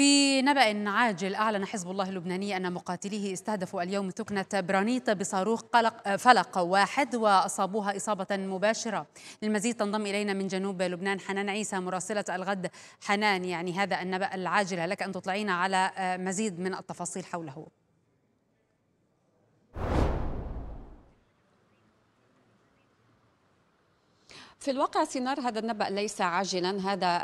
في نبأ عاجل أعلن حزب الله اللبناني أن مقاتليه استهدفوا اليوم ثكنة برانيت بصاروخ قلق فلق واحد وأصابوها إصابة مباشرة للمزيد تنضم إلينا من جنوب لبنان حنان عيسى مراسلة الغد حنان يعني هذا النبأ العاجل لك أن تطلعينا على آه، مزيد من التفاصيل حوله في الواقع سينار هذا النبأ ليس عاجلا هذا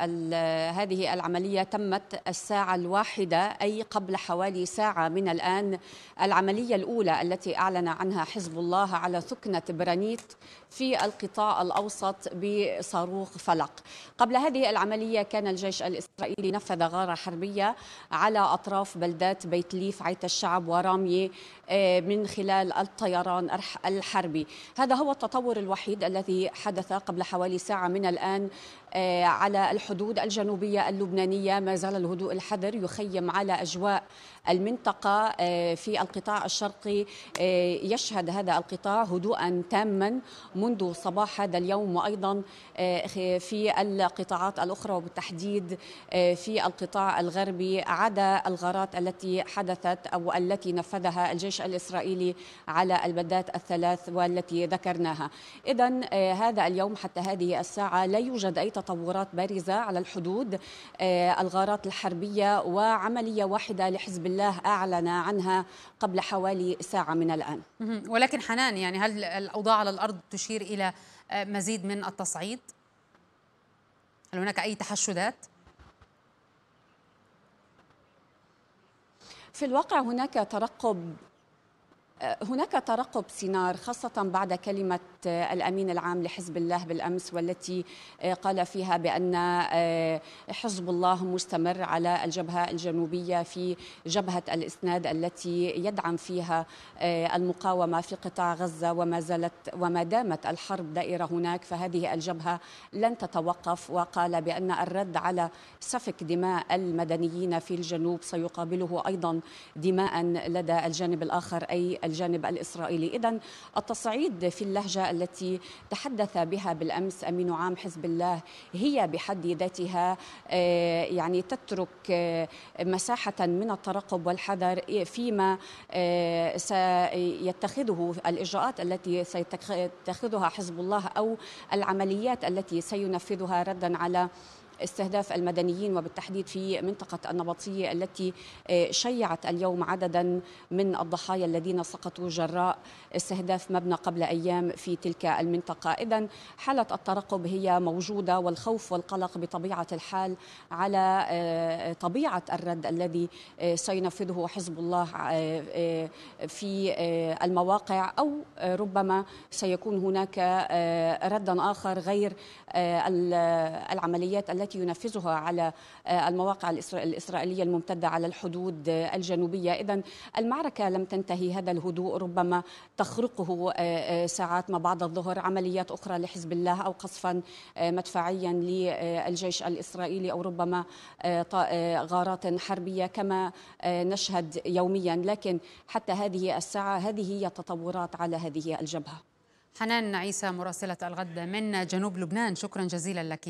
هذه العملية تمت الساعة الواحدة أي قبل حوالي ساعة من الآن العملية الأولى التي أعلن عنها حزب الله على ثكنة برانيت في القطاع الأوسط بصاروخ فلق قبل هذه العملية كان الجيش الإسرائيلي نفذ غارة حربية على أطراف بلدات بيت ليف عيت الشعب ورامية إيه، من خلال الطيران الحربي هذا هو التطور الوحيد الذي حدث قبل حوالي ساعة من الآن آه، على الحدود الجنوبية اللبنانية ما زال الهدوء الحذر يخيم على أجواء المنطقة آه، في القطاع الشرقي آه، يشهد هذا القطاع هدوءا تاما منذ صباح هذا اليوم وأيضا في القطاعات الأخرى وبالتحديد في القطاع الغربي عدا الغارات التي حدثت أو التي نفذها الجيش الإسرائيلي على البدات الثلاث والتي ذكرناها إذا هذا اليوم حتى حتى هذه الساعة لا يوجد أي تطورات بارزة على الحدود آه، الغارات الحربية وعملية واحدة لحزب الله أعلن عنها قبل حوالي ساعة من الآن ولكن حنان يعني هل الأوضاع على الأرض تشير إلى آه، مزيد من التصعيد؟ هل هناك أي تحشدات؟ في الواقع هناك ترقب هناك ترقب سينار خاصة بعد كلمة آه، الأمين العام لحزب الله بالأمس والتي آه، قال فيها بأن آه، حزب الله مستمر على الجبهة الجنوبية في جبهة الإسناد التي يدعم فيها المقاومة في قطاع غزة وما زالت وما دامت الحرب دائرة هناك فهذه الجبهة لن تتوقف وقال بأن الرد على سفك دماء المدنيين في الجنوب سيقابله أيضا دماء لدى الجانب الآخر أي الجانب الإسرائيلي إذا التصعيد في اللهجة التي تحدث بها بالأمس أمين عام حزب الله هي بحد ذاتها آه، يعني تترك آه، مساحة من الترقب والحذر فيما آه، سيتخذه الإجراءات التي سيتخذها حزب الله أو العمليات التي سينفذها ردا على استهداف المدنيين وبالتحديد في منطقة النبطية التي آه، شيعت اليوم عددا من الضحايا الذين سقطوا جراء استهداف مبنى قبل أيام في تلك المنطقة إذا حالة الترقب هي موجودة والخوف والقلق بطبيعة الحال على آه، طبيعة الرد الذي آه، سينفذه حزب الله في المواقع أو ربما سيكون هناك ردا آخر غير العمليات التي التي ينفذها على آه، المواقع الإسرائيلية الممتدة على الحدود آه، الجنوبية إذا المعركة لم تنتهي هذا الهدوء ربما تخرقه آه، ساعات ما بعد الظهر عمليات أخرى لحزب الله أو قصفا مدفعيا للجيش الإسرائيلي أو ربما غارات حربية كما نشهد يوميا لكن حتى هذه الساعة هذه هي التطورات على هذه الجبهة حنان عيسى مراسلة الغد من جنوب لبنان شكرا جزيلا لك